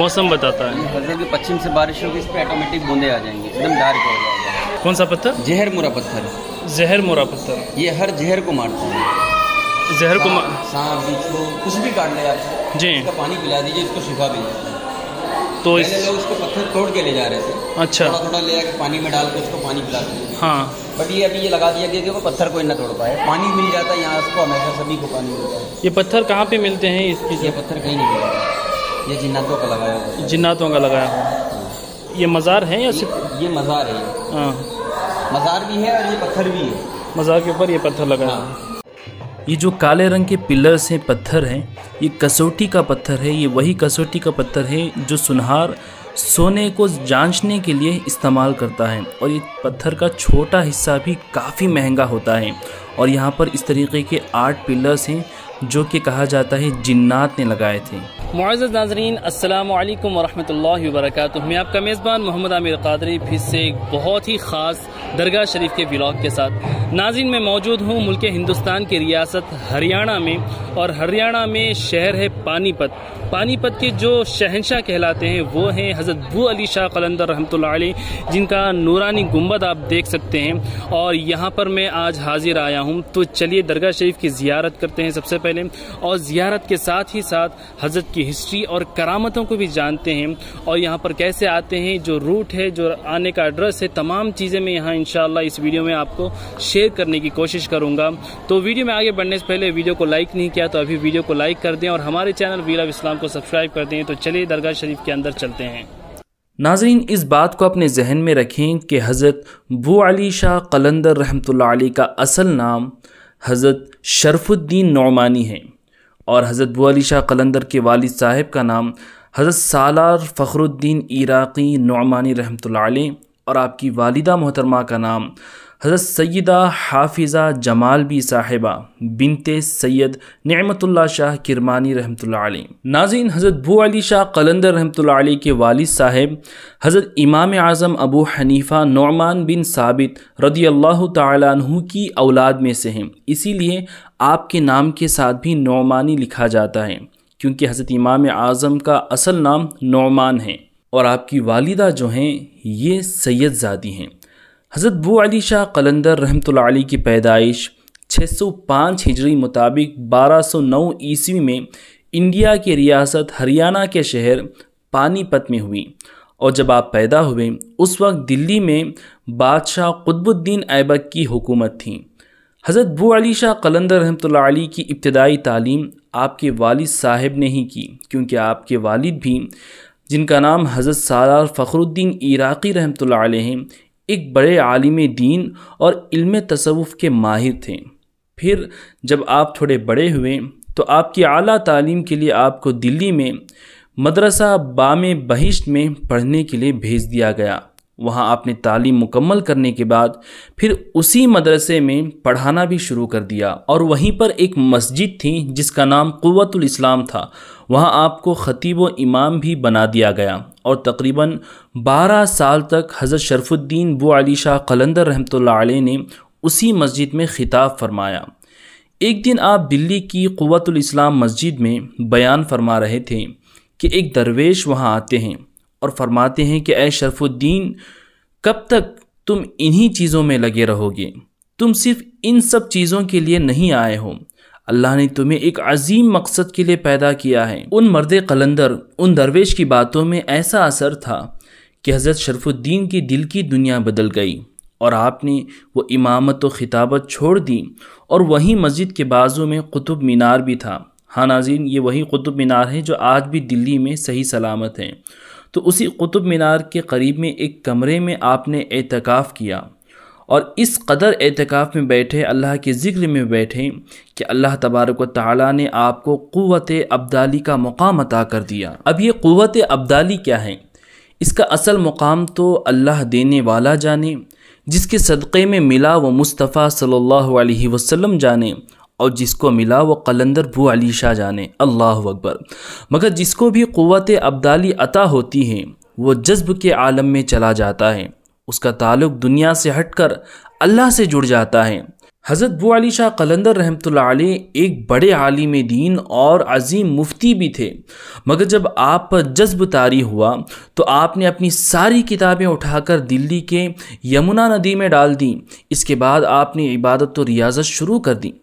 मौसम बताता है फसल के पश्चिम से बारिश होगी इस पर ऑटोमेटिक बूंदे आ जाएंगे एकदम डार्क हो जाएगा कौन सा पत्थर जहर मुरा पत्थर जहर मुरा पत्थर ये हर जहर को मारता है जहर को सांप कुछ भी काट ले आप जी इसका पानी पिला दीजिए इसको शिफा भी तो इस... लोग पत्थर तोड़ के ले जा रहे थे अच्छा थोड़ा थोड़ा ले जाकर पानी में डाल के उसको पानी पिला दीजिए हाँ बट ये अभी ये लगा दिया गया कि वो पत्थर को ना तोड़ पाए पानी मिल जाता है यहाँ उसको हमेशा सभी को पानी मिलता है ये पत्थर कहाँ पे मिलते हैं इसकी ये पत्थर कहीं नहीं मिलता ये जिन्नातों का लगाया जिन्नातों का लगाया ये मज़ार है या सिर्फ ये मज़ार है हाँ मज़ार भी है और ये पत्थर भी है मज़ार के ऊपर ये पत्थर लगाया हाँ। ये जो काले रंग के पिलर्स हैं पत्थर हैं ये कसौटी का पत्थर है ये वही कसौटी का पत्थर है जो सुनहार सोने को जांचने के लिए इस्तेमाल करता है और ये पत्थर का छोटा हिस्सा भी काफ़ी महंगा होता है और यहाँ पर इस तरीके के आठ पिलर्स हैं जो कि कहा जाता है जिन्नात ने लगाए थे मुआजत नाजरीन अल्लाम वरहमल वरक मैं आपका मेज़बान मोहम्मद आमिर कादरी फिर से एक बहुत ही ख़ास दरगाह शरीफ के ब्लॉग के साथ नाजिन में मौजूद हूँ मुल्क हिंदुस्तान की रियासत हरियाणा में और हरियाणा में शहर है पानीपत पानीपत के जो शहनशाह कहलाते हैं वो हैं हज़रत बू अली शाह कलंदर रहमत जिनका नूरानी गुम्बद आप देख सकते हैं और यहाँ पर मैं आज हाजिर आया हूँ तो चलिए दरगाह शरीफ की ज़ियारत करते हैं सबसे पहले और ज़ियारत के साथ ही साथ हज़रत की हिस्ट्री और करामतों को भी जानते हैं और यहाँ पर कैसे आते हैं जो रूट है जो आने का एड्रेस है तमाम चीज़ें मैं यहाँ इन इस वीडियो में आपको शेयर करने की कोशिश करूँगा तो वीडियो में आगे बढ़ने से पहले वीडियो को लाइक नहीं किया तो अभी वीडियो को लाइक कर दें और हमारे चैनल वीर इस्लाम को सब्सक्राइब कर दें तो चलिए दरगाह शरीफ के अंदर चलते हैं नाजरीन इस बात को अपने जहन में रखें कि हज़रत बू अली शाह कलंदर रहमत आली का असल नाम हज़रत शरफुद्दीन नौमानी है और हज़रत बू अली शाह कलंदर के वाल साहब का नाम हज़रत सालार फ़खरुद्दीन इराक़ी नौमानी रहमत अली और आपकी वालदा मोहतरमा का नाम हज़रत सैदा हाफिज़ा जमाल बी साहिबा बिनते सैयद नमतुल्ला शाह किरमानी रहमत नाजीन हज़रत भू अली शाह कलंदर रहमत के वालिद साहेब हज़रत इमाम आज़म अबू हनीफ़ा नौमान बिन साबित रदी अल्लाह तु की औलाद में से हैं इसीलिए आपके नाम के साथ भी नौमानी लिखा जाता है क्योंकि हज़रत इमाम आज़म का असल नाम नौमान है और आपकी वालदा जो हैं ये सैदजादी हैं हज़रत बू अली शाह कलंदर रहमत की पैदाइश 605 हिजरी मुताबिक 1209 ईस्वी में इंडिया की रियासत हरियाणा के शहर पानीपत में हुई और जब आप पैदा हुए उस वक्त दिल्ली में बादशाह कुतबुद्दीन ऐबक की हुकूमत थी हज़रत बू अली शाह कलंदर रहमत की इब्तदाई तालीम आपके वालिद साहब ने ही की क्योंकि आपके वालिद भी जिनका नाम हज़रत सालार फ़खरुद्दीन इराक़ी रहमत एक बड़े आलिम दीन और इल्म तसवुफ़ के माहिर थे फिर जब आप थोड़े बड़े हुए तो आपकी अली तालीम के लिए आपको दिल्ली में मदरसा बाम बहिश्त में पढ़ने के लिए भेज दिया गया वहाँ आपने तालीम मुकम्मल करने के बाद फिर उसी मदरसे में पढ़ाना भी शुरू कर दिया और वहीं पर एक मस्जिद थी जिसका नाम क़वतुल इस्लाम था वहाँ आपको ख़तीब व इमाम भी बना दिया गया और तकरीबन 12 साल तक हज़रत शरफुद्दीन बू अली शाह कलंदर रहमत ने उसी मस्जिद में ख़िताब फरमाया एक दिन आप दिल्ली की क़वतुल इस्लाम मस्जिद में बयान फरमा रहे थे कि एक दरवेश वहाँ आते हैं और फरमाते हैं कि ए शरफुद्दीन कब तक तुम इन्हीं चीज़ों में लगे रहोगे तुम सिर्फ इन सब चीज़ों के लिए नहीं आए हो अल्लाह ने तुम्हें एक अजीम मकसद के लिए पैदा किया है उन मर्द कलंदर उन दरवेश की बातों में ऐसा असर था कि हज़रत शरफुद्दीन की दिल की दुनिया बदल गई और आपने वो इमामत व खिताबत छोड़ दी और वहीं मस्जिद के बाजू में कुतुब मीनार भी था हाँ नाजीन ये वही कुतुब मीनार है जो आज भी दिल्ली में सही सलामत है तो उसी कुतुब मीनार के करीब में एक कमरे में आपने एतकाफ़ किया और इस कदर एतकाफ़ में बैठे अल्लाह के ज़िक्र में बैठे कि अल्लाह तबारक ताली ने आपको क़वत अब्दाली का मुक़ाम अता कर दिया अब ये क़वत अब्दाली क्या है इसका असल मुकाम तो अल्लाह देने वाला जाने जिसके सदक़े में मिला व मुस्तफ़ा सल्लल्लाहु अलैहि वसल्लम जाने और जिसको मिला वो कलंदर भू अली शाह जाने अल्लाह अकबर मगर जिसको भी क़वत अब्दाली अता होती हैं वो जज्ब के आलम में चला जाता है उसका ताल्लुक दुनिया से हटकर अल्लाह से जुड़ जाता है हज़रत भू अली शाह कलंदर रहमत एक बड़े आलिम दीन और अजीम मुफ्ती भी थे मगर जब आप पर जज्ब तारी हुआ तो आपने अपनी सारी किताबें उठाकर दिल्ली के यमुना नदी में डाल दी इसके बाद आपने इबादत व रियाजत शुरू कर दी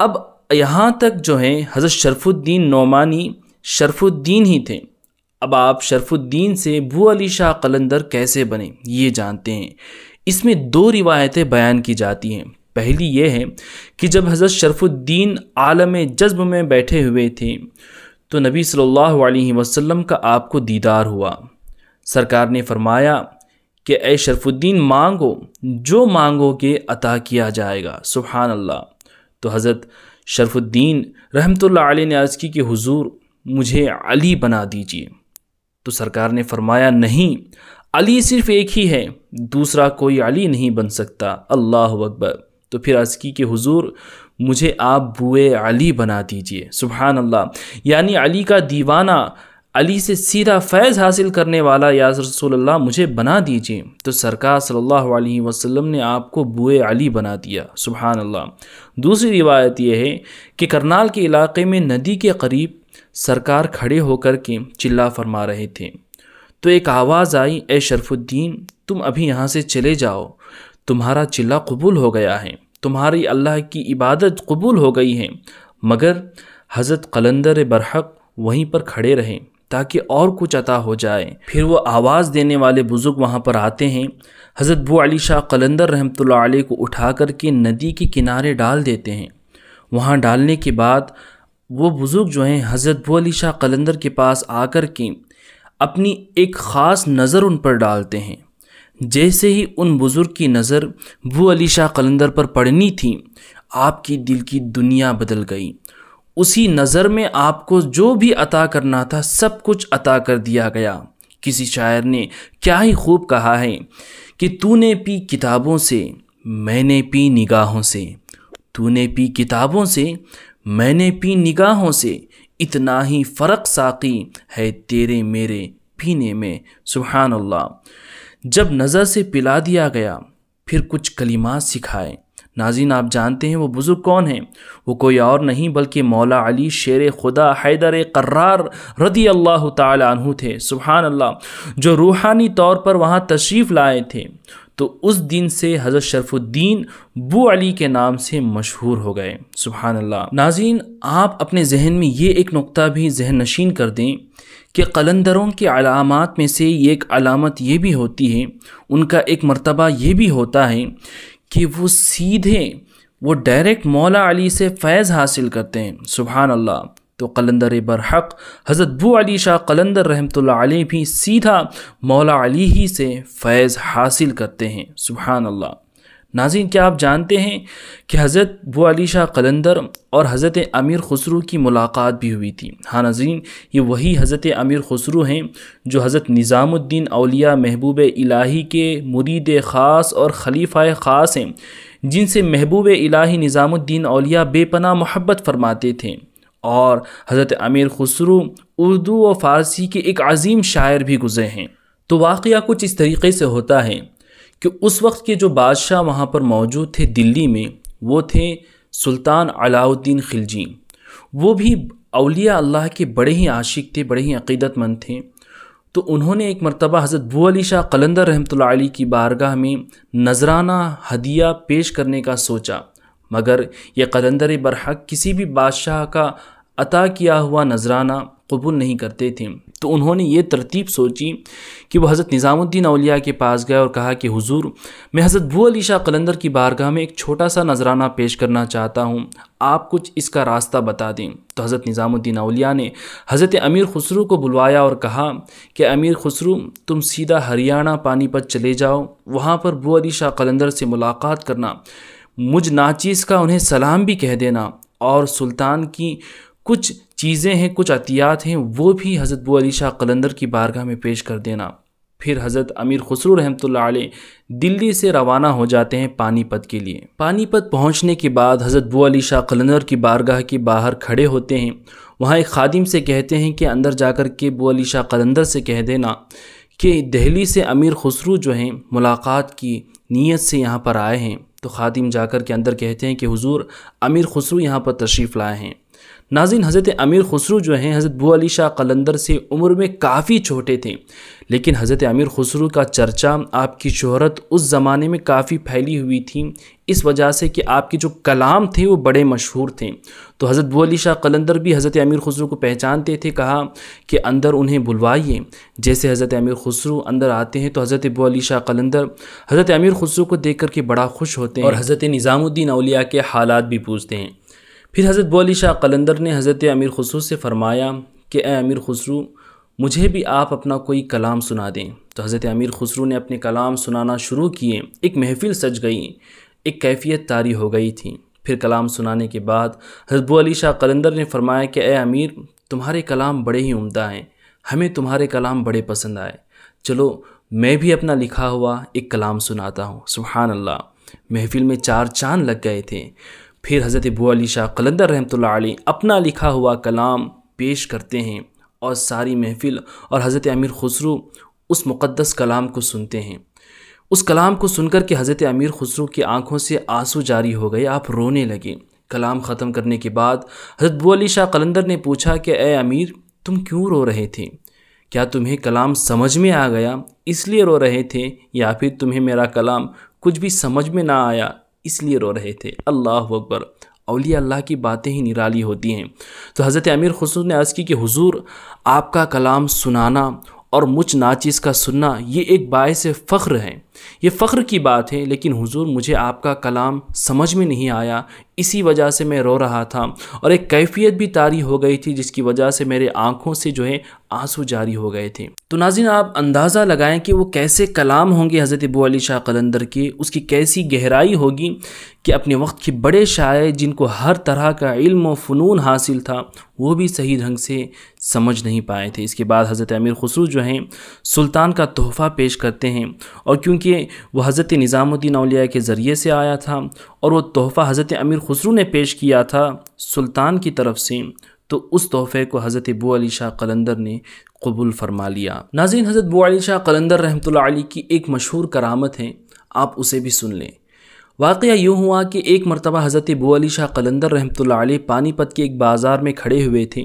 अब यहाँ तक जो है हज़रत शरफुद्दीन नौमानी शरफुद्दीन ही थे अब आप शरफुद्दीन से भू अली शाह कलंदर कैसे बने ये जानते हैं इसमें दो रिवायतें बयान की जाती हैं पहली ये है कि जब हज़रत शरफुद्दीन आलम जज्ब में बैठे हुए थे तो नबी सल्लल्लाहु अलैहि वसल्लम का आपको दीदार हुआ सरकार ने फरमाया कि ए शरफुद्दीन मांगो जो मांगोगे अता किया जाएगा सुबहानल्ला तो हज़रत शरफुद्दीन रहमतुल्लाह अलैह ने आज की कि हुजूर मुझे अली बना दीजिए तो सरकार ने फरमाया नहीं अली सिर्फ़ एक ही है दूसरा कोई अली नहीं बन सकता अल्लाह अकबर तो फिर आज की कि हुजूर मुझे आप बुए अली बना दीजिए सुबहान अल्लाह यानी अली का दीवाना अली से सीधा फैज़ हासिल करने वाला या रसोल्ला मुझे बना दीजिए तो सरकार सल्लल्लाहु अलैहि वसल्लम ने आपको बुए अली बना दिया सुबहान अल्लाह दूसरी रिवायत यह है कि करनाल के इलाके में नदी के करीब सरकार खड़े होकर के चिल्ला फरमा रहे थे तो एक आवाज़ आई ए शरफुद्दीन तुम अभी यहाँ से चले जाओ तुम्हारा चिल्ला कबूल हो गया है तुम्हारी अल्लाह की इबादत कबूल हो गई है मगर हज़रत कलंदर बरहक वहीं पर खड़े रहें ताकि और कुछ अता हो जाए फिर वो आवाज़ देने वाले बुज़ुर्ग वहाँ पर आते हैं हज़रत बू अली शाह कलंदर रहमत आलि को उठा कर के नदी के किनारे डाल देते हैं वहाँ डालने के बाद वो बुज़ुर्ग जो हैं हज़रत बू अली शाह कलंदर के पास आकर के अपनी एक ख़ास नज़र उन पर डालते हैं जैसे ही उन बुज़ुर्ग की नज़र बू अली शाह कलंदर पर पड़नी थी आपकी दिल की दुनिया बदल गई उसी नज़र में आपको जो भी अता करना था सब कुछ अता कर दिया गया किसी शायर ने क्या ही खूब कहा है कि तूने पी किताबों से मैंने पी निगाहों से तूने पी किताबों से मैंने पी निगाहों से इतना ही फ़र्क साकी है तेरे मेरे पीने में सुबहानल्ला जब नज़र से पिला दिया गया फिर कुछ कलिमा सिखाए नाजीन आप जानते हैं वो बुज़ुर्ग कौन हैं वो कोई और नहीं बल्कि मौला अली शेर खुदा हैदर कर्रार रदी अल्लाह तहु थे सुबहान अल्लाह जो रूहानी तौर पर वहाँ तशरीफ़ लाए थे तो उस दिन से हज़रत शरफुद्दीन बू अली के नाम से मशहूर हो गए सुबहान अल्लाह नाजीन आप अपने जहन में ये एक नुक्ता भी जहन नशीन कर दें कि कलंदरों की अलामत में से एक अलामत ये भी होती है उनका एक मर्तबा ये भी होता है कि वो सीधे वो डायरेक्ट मौला अली से फैज़ हासिल करते हैं सुबहान अल्लाह तो कलंदर बरहक हज़रत बू अली शाह कलंदर रहमतुल्लाह अलैह भी सीधा मौला अली ही से फैज़ हासिल करते हैं सुबहान अल्लाह नाजिन क्या आप जानते हैं कि हज़रत वो अली शाह कलंदर और हज़रत अमीर खसरू की मुलाकात भी हुई थी हाँ नाजीन ये वही हज़रत अमीर खसरू हैं जो हज़रत निज़ामुद्दीन अलिया महबूब इलाही के मुरीद ख़ास और खलीफ़ा ख़ास हैं जिनसे महबूब इलाही निज़ामुद्दीन अलिया बेपना मोहब्बत फरमाते थे और हज़रत अमीर खसरू उर्दू व फ़ारसी के एक अजीम शायर भी गुज़रे हैं तो वाक़ कुछ इस तरीके से होता है कि उस वक्त के जो बादशाह वहाँ पर मौजूद थे दिल्ली में वो थे सुल्तान अलाउद्दीन खिलजी वो भी अलिया अल्लाह के बड़े ही आशिक थे बड़े ही अकीदतमंद थे तो उन्होंने एक मरतबा हज़रत बू अली शाह कलंदर रहमत आली की बारगाह में नजराना हदिया पेश करने का सोचा मगर यह कलंदर बरहक किसी भी बादशाह का अता किया हुआ नजराना कबूल नहीं करते थे तो उन्होंने ये तरतीब सोची कि वह हज़रत निज़ामुद्दीन अलिया के पास गए और कहा कि हुजूर मैं हज़रत भू अली शाह कलंदर की बारगाह में एक छोटा सा नजराना पेश करना चाहता हूँ आप कुछ इसका रास्ता बता दें तो हज़रत निज़ामुद्दीन अलिया ने हज़रत अमीर खसरू को बुलवाया और कहा कि अमीर खसरू तुम सीधा हरियाणा पानीपत चले जाओ वहाँ पर भू अली शाह कलंदर से मुलाकात करना मुझ नाचीज़ का उन्हें सलाम भी कह देना और सुल्तान की कुछ चीज़ें हैं कुछ अतियात हैं वो भी हज़रत बो अली शाह कलंदर की बारगाह में पेश कर देना फिर हज़रत अमीर खसरू रहमतुल्लाह दिल्ली से रवाना हो जाते हैं पानीपत के लिए पानीपत पहुंचने के बाद हज़रत बो अली शाह कलंदर की बारगाह के बाहर खड़े होते हैं वहाँ एक खादिम से कहते हैं कि अंदर जाकर के बो अली शाह कलंदर से कह देना कि दिल्ली से अमीर खसरू जो हैं मुलाकात की नीयत से यहाँ पर आए हैं तो खादिम जाकर के अंदर कहते हैं कि हुजूर अमीर खसरू यहाँ पर तशरीफ़ लाए हैं नाजिन हज़रत अमीर खसरू जो हैं हज़रत बू अली शाह कलंदर से उम्र में काफ़ी छोटे थे लेकिन हज़रत अमीर खसरू का चर्चा आपकी शहरत उस ज़माने में काफ़ी फैली हुई थी इस वजह से कि आपके जो कलाम थे वो बड़े मशहूर थे तो हज़रत बू अली शाह कलंदर भी हज़रत अमीर खसरू को पहचानते थे कहा कि अंदर उन्हें बुलवाइए जैसे हज़रत अमीर खसरू अंदर आते हैं तो हज़रत बू अली शाह कलंदर हज़रत अमीर खसरू को देख करके बड़ा खुश होते हैं और हज़रत निज़ामुद्दीन अलिया के हालात भी पूछते हैं फिर हज़रत बोली शाह कलंदर ने हज़रत अमीर खसरू से फ़रमाया कि ए अमीर खसरू मुझे भी आप अपना कोई कलाम सुना दें तो हज़रत अमीर खसरू ने अपने कलाम सुनाना शुरू किए एक महफिल सज गई एक कैफियत तारी हो गई थी फिर कलाम सुनाने के बाद हजबू अली शाह कलंदर ने फरमाया कि ए अमीर तुम्हारे कलाम बड़े ही उम्दा हैं हमें तुम्हारे कलाम बड़े पसंद आए चलो मैं भी अपना लिखा हुआ एक कलाम सुनाता हूँ सुबहान अल्लाह महफिल में चार चांद लग गए थे फिर हज़रत अबू अली शाह कलंदर रहमत अपना लिखा हुआ कलाम पेश करते हैं और सारी महफिल और हज़रत अमीर खुसरू उस मुक़दस कलाम को सुनते हैं उस कलाम को सुनकर के हज़रत अमीर खुसरू की आंखों से आंसू जारी हो गए आप रोने लगे कलाम ख़त्म करने के बाद हज़रत अबू अली शाह कलंदर ने पूछा कि ए अमीर तुम क्यों रो रहे थे क्या तुम्हें कलाम समझ में आ गया इसलिए रो रहे थे या फिर तुम्हें मेरा कलाम कुछ भी समझ में ना आया इसलिए रो रहे थे अल्लाह अकबर अलिया अल्लाह की बातें ही निराली होती हैं तो हज़रत अमीर खसूस ने अर्ज़ की कि हुजूर आपका कलाम सुनाना और मुझ नाचिस का सुनना ये एक बायस फ़ख्र है ये फ़ख्र की बात है लेकिन हुजूर मुझे आपका कलाम समझ में नहीं आया इसी वजह से मैं रो रहा था और एक कैफियत भी तारी हो गई थी जिसकी वजह से मेरे आँखों से जो है आंसू जारी हो गए थे तो नाजिन आप अंदाज़ा लगाएं कि वो कैसे कलाम होंगे हज़रत अबू अली शाह कलंदर के उसकी कैसी गहराई होगी कि अपने वक्त के बड़े शायर जिनको हर तरह का इल्म व फ़नून हासिल था वो भी सही ढंग से समझ नहीं पाए थे इसके बाद हज़रत अमीर खसरू जो हैं सुल्तान का तोहफ़ा पेश करते हैं और क्योंकि कि वह हज़रत निज़ामुद्दीन अलिया के ज़रिए से आया था और वह तोहफ़ा हज़रत अमीर खसरू ने पेश किया था सुल्तान की तरफ से तो उस तोहफ़े को हज़रत बू अली शाह कलंदर ने कबूल फरमा लिया नाजीन हज़रत बू अली शाह कलंदर रहमत की एक मशहूर करामत है आप उसे भी सुन लें वाक़ यूँ हुआ कि एक मरतबा हज़रत बो अली शाह कलंदर रहमत पानीपत के एक बाज़ार में खड़े हुए थे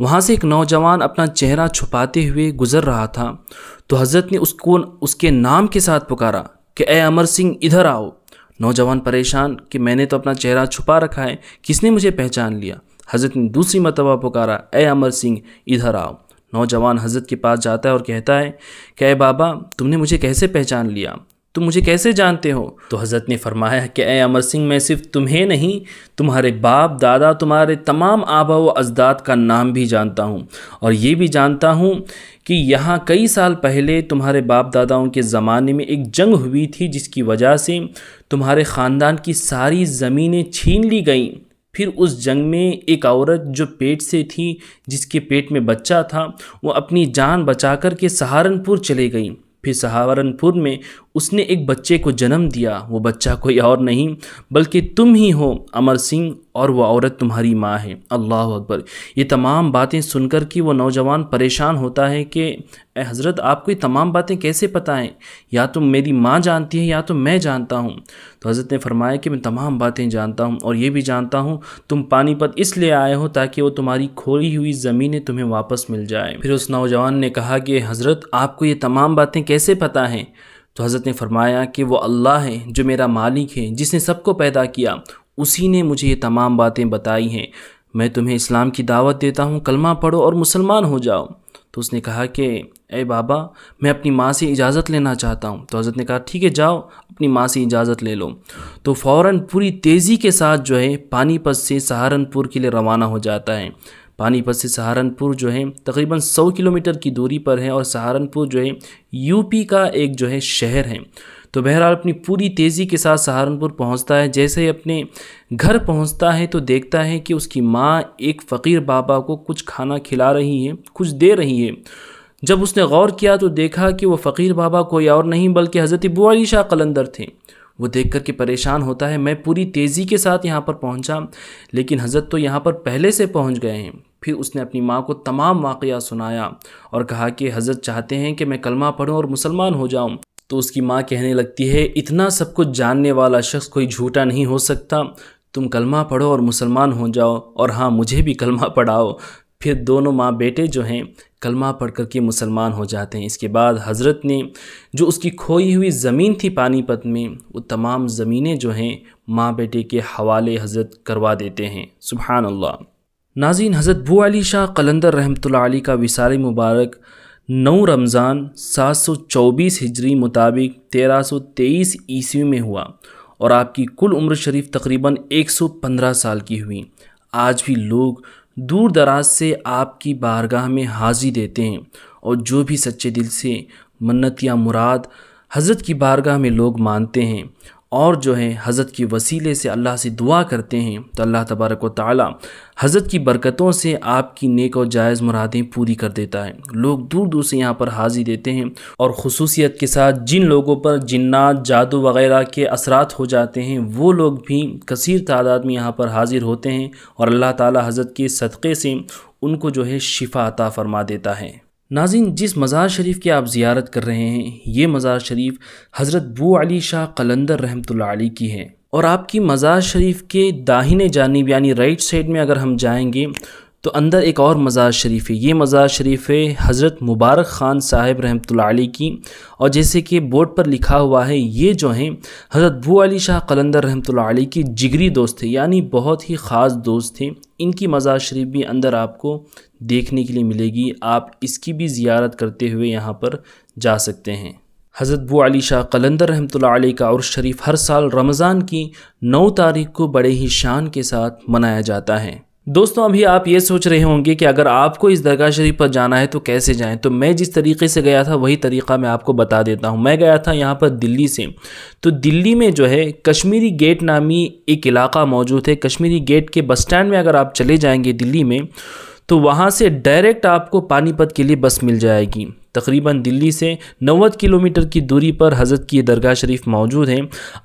वहाँ से एक नौजवान अपना चेहरा छुपाते हुए गुज़र रहा था तो हज़रत ने उसको उसके नाम के साथ पुकारा कि ए अमर सिंह इधर आओ नौजवान परेशान कि मैंने तो अपना चेहरा छुपा रखा है किसने मुझे पहचान लिया हज़रत ने दूसरी मरतबा पुकारा ए अमर सिंह इधर आओ नौजवान हज़रत के पास जाता है और कहता है कि अरे बाबा तुमने मुझे कैसे पहचान लिया तुम मुझे कैसे जानते हो तो हज़रत ने फरमाया कि ए अमर सिंह मैं सिर्फ तुम्हें नहीं तुम्हारे बाप दादा तुम्हारे तमाम आबा व अजदाद का नाम भी जानता हूँ और ये भी जानता हूँ कि यहाँ कई साल पहले तुम्हारे बाप दादाओं के ज़माने में एक जंग हुई थी जिसकी वजह से तुम्हारे ख़ानदान की सारी ज़मीनें छीन ली गईं फिर उस जंग में एक औरत जो पेट से थी जिसके पेट में बच्चा था वो अपनी जान बचाकर के सहारनपुर चले गई फिर सहारनपुर में उसने एक बच्चे को जन्म दिया वो बच्चा कोई और नहीं बल्कि तुम ही हो अमर सिंह और वह औरत तुम्हारी माँ है अल्लाह अकबर ये तमाम बातें सुनकर कि वो नौजवान परेशान होता है कि हज़रत आपको ये तमाम बातें कैसे पता हैं या तो मेरी माँ जानती है या तो मैं जानता हूँ तो हज़रत ने फरमाया कि मैं तमाम बातें जानता हूँ और ये भी जानता हूँ तुम पानीपत इसलिए आए हो ताकि वो तुम्हारी खोली हुई ज़मीनें तुम्हें वापस मिल जाए फिर उस नौजवान ने कहा कि हज़रत आपको ये तमाम बातें कैसे पता हैं तो हज़रत ने फरमाया कि वो अल्लाह है जो मेरा मालिक है जिसने सबको पैदा किया उसी ने मुझे ये तमाम बातें बताई हैं मैं तुम्हें इस्लाम की दावत देता हूँ कलमा पढ़ो और मुसलमान हो जाओ तो उसने कहा कि ए बाबा मैं अपनी माँ से इजाज़त लेना चाहता हूँ तो हज़रत ने कहा ठीक है जाओ अपनी माँ से इजाज़त ले लो तो फ़ौर पूरी तेज़ी के साथ जो है पानीपत से सहारनपुर के लिए रवाना हो जाता है पानीपत से सहारनपुर जो है तकरीबन 100 किलोमीटर की दूरी पर है और सहारनपुर जो है यूपी का एक जो है शहर है तो बहरहाल अपनी पूरी तेज़ी के साथ सहारनपुर पहुंचता है जैसे ही अपने घर पहुंचता है तो देखता है कि उसकी माँ एक फ़कीर बाबा को कुछ खाना खिला रही है कुछ दे रही है जब उसने गौर किया तो देखा कि वह फ़कीर बाबा कोई और नहीं बल्कि हज़रत बुआली शाह कलंदर थे वो देख कर के परेशान होता है मैं पूरी तेज़ी के साथ यहाँ पर पहुँचा लेकिन हज़रत तो यहाँ पर पहले से पहुँच गए हैं फिर उसने अपनी माँ को तमाम वाक़ सुनाया और कहा कि हज़रत चाहते हैं कि मैं कलमा पढ़ूँ और मुसलमान हो जाऊँ तो उसकी माँ कहने लगती है इतना सब कुछ जानने वाला शख्स कोई झूठा नहीं हो सकता तुम कलमा पढ़ो और मुसलमान हो जाओ और हाँ मुझे भी कलमा पढ़ाओ फिर दोनों माँ बेटे जो हैं कलमा पढ़ कर के मुसलमान हो जाते हैं इसके बाद हज़रत ने जो उसकी खोई हुई ज़मीन थी पानीपत में वो तमाम ज़मीनें जो हैं माँ बेटे के हवाले हज़रत करवा देते हैं सुबहानल्ला नाजिन नाजीन हज़रत बू अली शाह कलंदर रहमत का विसार मुबारक नौ रमज़ान सात सौ चौबीस हिजरी मुताबिक तेरह सौ तेईस ईस्वी में हुआ और आपकी कुल उम्र शरीफ तकरीबन 115 साल की हुई आज भी लोग दूर दराज से आपकी बारगाह में हाज़िरी देते हैं और जो भी सच्चे दिल से मन्नत या मुराद हज़रत की बारगाह में लोग मानते हैं और जो है हज़रत के वसीले से अल्लाह से दुआ करते हैं तो अल्लाह तबारक व ताली हज़रत की बरकतों से आपकी नेक और जायज़ मुरादें पूरी कर देता है लोग दूर दूर से यहाँ पर हाज़िर देते हैं और खसूसियत के साथ जिन लोगों पर जन्नात जादू वगैरह के असरात हो जाते हैं वो लोग भी कसर तादाद में यहाँ पर हाज़िर होते हैं और अल्लाह ताली हज़रत के सदक़े से उनको जो है शिफ़ा अता फरमा देता है नाजिन जिस मज़ार शरीफ की आप ज़ियारत कर रहे हैं ये मज़ार शरीफ हज़रत बू अली शाह कलंदर रहमत अली की है और आपकी मज़ार शरीफ के दाहिने जानब यानी राइट साइड में अगर हम जाएंगे तो अंदर एक और मज़ार शरीफ है ये मज़ार शरीफ है हज़रत मुबारक ख़ान साहिब रहमतुल्लाह की और जैसे कि बोर्ड पर लिखा हुआ है ये जो हैं हज़रत बू अली शाह कलंदर रहमतुल्लाह की जिगरी दोस्त थे यानी बहुत ही ख़ास दोस्त थे इनकी मज़ार शरीफ भी अंदर आपको देखने के लिए मिलेगी आप इसकी भी ज़्यारत करते हुए यहाँ पर जा सकते हैं हज़रत बू अली शाह कलंदर रहमतुल्लाह का और शरीफ हर साल रमज़ान की नौ तारीख को बड़े ही शान के साथ मनाया जाता है दोस्तों अभी आप ये सोच रहे होंगे कि अगर आपको इस दरगाह शरीफ पर जाना है तो कैसे जाएं तो मैं जिस तरीके से गया था वही तरीका मैं आपको बता देता हूँ मैं गया था यहाँ पर दिल्ली से तो दिल्ली में जो है कश्मीरी गेट नामी एक इलाका मौजूद है कश्मीरी गेट के बस स्टैंड में अगर आप चले जाएँगे दिल्ली में तो वहाँ से डायरेक्ट आपको पानीपत के लिए बस मिल जाएगी तकरीबन दिल्ली से 90 किलोमीटर की दूरी पर हज़रत की दरगाह शरीफ मौजूद है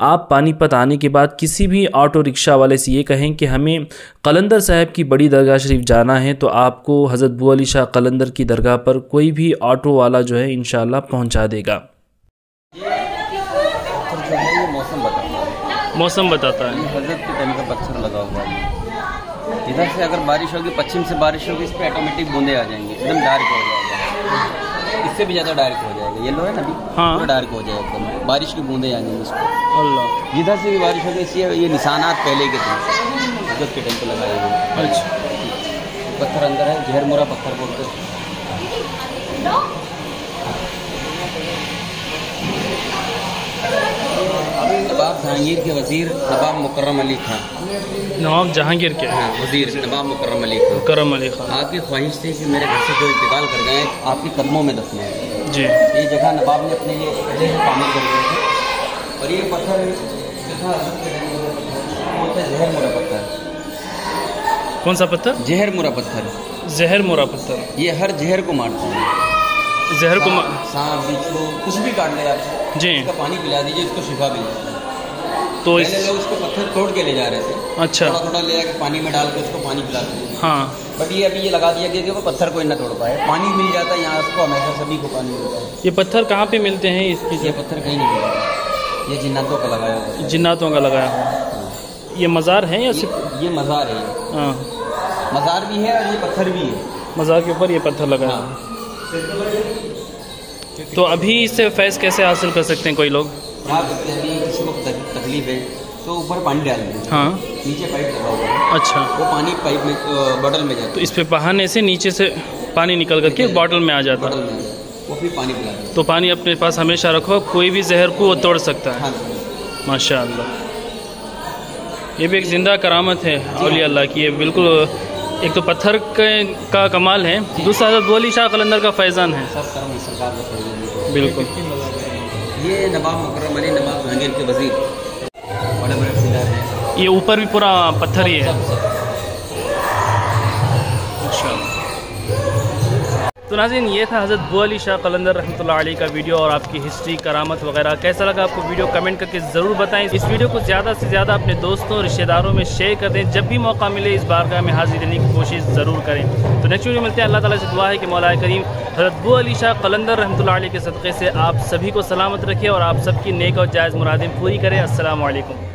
आप पानीपत आने के बाद किसी भी ऑटो रिक्शा वाले से ये कहें कि हमें कलंदर साहब की बड़ी दरगाह शरीफ जाना है तो आपको हज़रत बू अली शाह कलंदर की दरगाह पर कोई भी ऑटो वाला जो है इन पहुँचा देगा मौसम बताता है हजरत के टाइम का पत्थर लगा हुआ है इधर से अगर बारिश होगी पश्चिम से बारिश होगी इस पर ऑटोमेटिक बूंदे आ जाएंगे एकदम डार्क हो जाएगा इससे भी ज़्यादा डार्क हो जाएगा येलो है ना अभी हाँ डार्क हो जाएगा एकदम बारिश की बूंदे आ जाएंगी उसको अल्लाह जिधर से भी बारिश होगी इसलिए ये निशानात पहले के थे जब के टाइम पर लगाए हुए अच्छा पत्थर अंदर है जहर मोरा पत्थर बोलते नवाब जहांगीर के वजीर नवाब मुकर्रम अली खान नवाब जहांगीर के हैं वजीर नवाब मुकरम अली खान मुकरम अली खान आपकी ख्वाहिश थी कि मेरे घर से जो इंतकाल कर गए आपके कदमों में दफने जी ये जगह नवाब ने अपने लिए पहले ही कर दिया था और ये पत्थर जहर मुरा पत्थर कौन सा पत्थर जहर मुरा पत्थर जहर मुरा पत्थर ये हर जहर को मारते है जहर को सांप बिच्छू कुछ भी काट ले आप जी इसका पानी पिला दीजिए इसको शिफा भी तो इस लोग उसको पत्थर तोड़ के ले जा रहे थे अच्छा थोड़ा थोड़ा ले जाकर पानी में डाल के उसको पानी पिला थे हाँ बट ये अभी ये लगा दिया गया कि वो पत्थर कोई ना तोड़ पाए पानी मिल जाता है यहाँ उसको हमेशा सभी को पानी मिलता है ये पत्थर कहाँ पे मिलते हैं इसकी ये पत्थर कहीं नहीं मिलता ये जिन्नातों का लगाया हुआ जिन्नातों का लगाया हुआ ये मज़ार है या सिर्फ ये मज़ार है हाँ मज़ार भी है और ये पत्थर भी है मज़ार के ऊपर ये पत्थर लगाया है हाँ। तो अभी इससे फैज़ कैसे हासिल कर सकते हैं कोई लोग यहाँ पे पहले किसी को तकलीफ है तो ऊपर पानी डाल देते हाँ नीचे पाइप लगा हुआ है अच्छा वो पानी पाइप में बॉटल में जाता तो इस पर बहाने से नीचे से पानी निकल करके बॉटल में आ जाता है वो फिर पानी पिला तो पानी अपने पास हमेशा रखो कोई भी जहर को वो तोड़ सकता है हाँ माशा ये भी एक ज़िंदा करामत है अली अल्लाह की ये बिल्कुल एक तो पत्थर के का कमाल है दूसरा हजरत वली शाह कलंदर का फैज़ान है बिल्कुल ये नवाब मुकरम अली नवाब जहांगीर के वजीर बड़े बड़े हैं ये ऊपर भी पूरा पत्थर ही है तो नाजिन ये था हज़रत बो अली शाह कलंदर रहमत का वीडियो और आपकी हिस्ट्री करामत वगैरह कैसा लगा आपको वीडियो कमेंट करके ज़रूर बताएं इस वीडियो को ज़्यादा से ज़्यादा अपने दोस्तों रिश्तेदारों में शेयर कर दें जब भी मौका मिले इस बार का में हाजिर देने की कोशिश ज़रूर करें तो नेक्स्ट वीडियो मिलते हैं अल्लाह ताली से दुआ है कि मौला करीम हजरत बो अली शाह कलंदर रहमत के सदक़े से आप सभी को सलामत रखे और आप सबकी नेक और जायज़ मुरादें पूरी करें असलकम